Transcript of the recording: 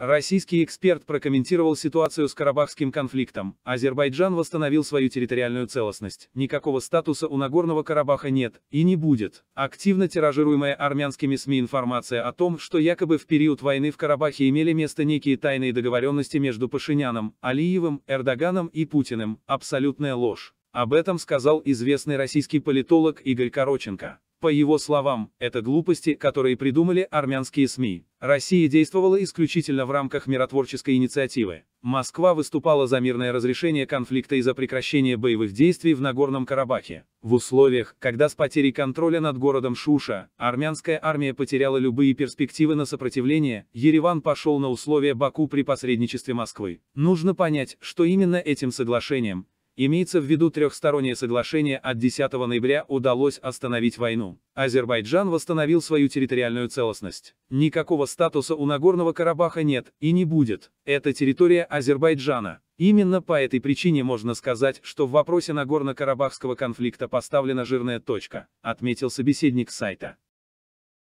Российский эксперт прокомментировал ситуацию с Карабахским конфликтом. Азербайджан восстановил свою территориальную целостность. Никакого статуса у Нагорного Карабаха нет и не будет. Активно тиражируемая армянскими СМИ информация о том, что якобы в период войны в Карабахе имели место некие тайные договоренности между Пашиняном, Алиевым, Эрдоганом и Путиным, абсолютная ложь. Об этом сказал известный российский политолог Игорь Короченко. По его словам, это глупости, которые придумали армянские СМИ. Россия действовала исключительно в рамках миротворческой инициативы. Москва выступала за мирное разрешение конфликта и за прекращение боевых действий в Нагорном Карабахе. В условиях, когда с потерей контроля над городом Шуша, армянская армия потеряла любые перспективы на сопротивление, Ереван пошел на условия Баку при посредничестве Москвы. Нужно понять, что именно этим соглашением, Имеется в виду трехстороннее соглашение от 10 ноября удалось остановить войну. Азербайджан восстановил свою территориальную целостность. Никакого статуса у Нагорного Карабаха нет и не будет. Это территория Азербайджана. Именно по этой причине можно сказать, что в вопросе Нагорно-Карабахского конфликта поставлена жирная точка, отметил собеседник сайта.